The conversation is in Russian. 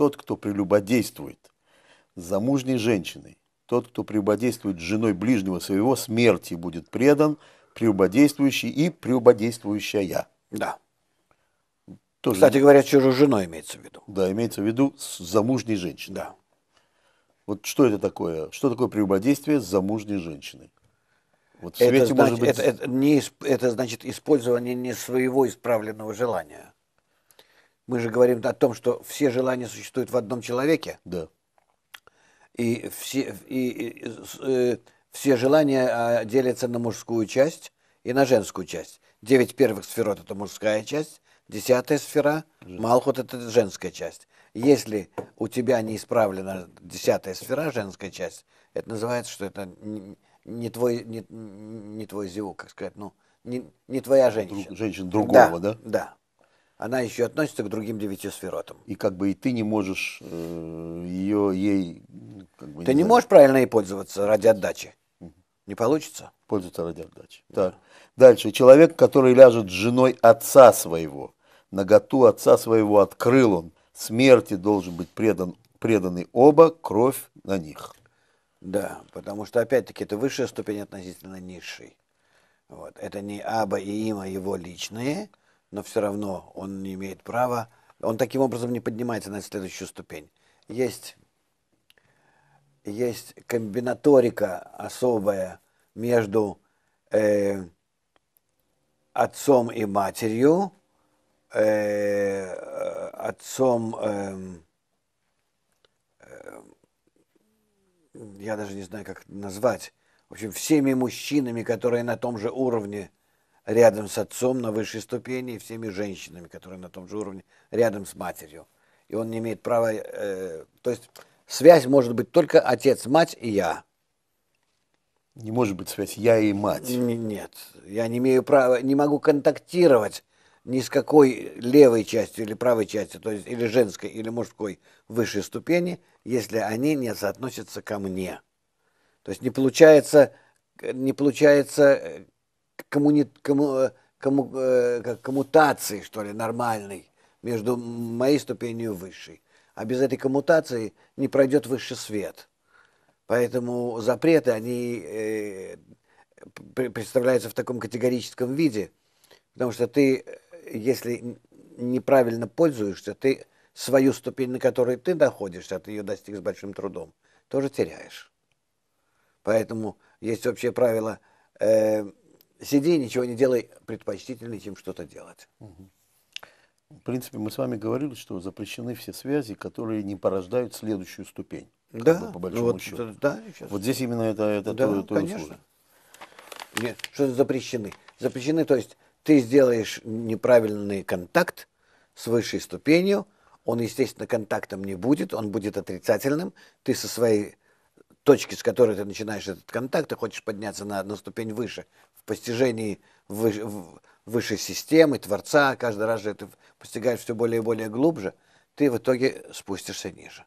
тот, кто прелюбодействует замужней женщиной, тот, кто прелюбодействует с женой ближнего своего, смерти будет предан прелюбодействующий и прелюбодействующая. Да. Тоже... Кстати говоря, чужой женой имеется в виду. Да, имеется в виду с замужней женщиной. Да. Вот что это такое? Что такое прелюбодействие с замужней женщиной? Вот это, значит, быть... это, это, не, это значит использование не своего исправленного желания мы же говорим о том, что все желания существуют в одном человеке. Да. И все, и, и, э, все желания а, делятся на мужскую часть и на женскую часть. Девять первых сферот – это мужская часть, десятая сфера – малхут – это женская часть. Если у тебя не исправлена десятая сфера, женская часть, это называется, что это не, не твой, не, не твой зевок как сказать, ну, не, не твоя женщина. Друг, женщина другого, да? Да. да она еще относится к другим девяти сферотам. И как бы и ты не можешь э, ее, ей... Как бы, ты не, не можешь правильно ей пользоваться ради отдачи. Угу. Не получится? Пользоваться ради отдачи. Да. Так. Дальше. Человек, который ляжет с женой отца своего. Наготу отца своего открыл он. Смерти должен быть предан, преданы оба, кровь на них. Да, потому что, опять-таки, это высшая ступень относительно низшей. Вот. Это не Аба и Има его личные, но все равно он не имеет права, он таким образом не поднимается на следующую ступень. Есть, есть комбинаторика особая между э, отцом и матерью, э, отцом, э, э, я даже не знаю, как назвать, в общем, всеми мужчинами, которые на том же уровне – рядом с отцом на высшей ступени и всеми женщинами, которые на том же уровне, рядом с матерью. И он не имеет права... Э, то есть связь может быть только отец, мать и я. Не может быть связь я и мать. Нет, я не имею права, не могу контактировать ни с какой левой частью или правой частью, то есть или женской, или мужской высшей ступени, если они не соотносятся ко мне. То есть не получается, не получается э, коммуни, комму, э, комму, э, как коммутации, что ли, нормальной между моей ступенью и высшей. А без этой коммутации не пройдет высший свет. Поэтому запреты, они э, представляются в таком категорическом виде, потому что ты, если неправильно пользуешься, ты свою ступень, на которой ты находишься, ты ее достиг с большим трудом, тоже теряешь. Поэтому есть общее правило э, сиди, ничего не делай, предпочтительнее, чем что-то делать. Угу. В принципе, мы с вами говорили, что запрещены все связи, которые не порождают следующую ступень. Да, как бы, по большому вот, счету. Это, да, сейчас. вот здесь именно это, это да, то, то конечно. Нет, что запрещены. Запрещены, то есть ты сделаешь неправильный контакт с высшей ступенью, он, естественно, контактом не будет, он будет отрицательным. Ты со своей точки, с которой ты начинаешь этот контакт, ты хочешь подняться на одну ступень выше, в постижении высшей системы, Творца, каждый раз же ты постигаешь все более и более глубже, ты в итоге спустишься ниже.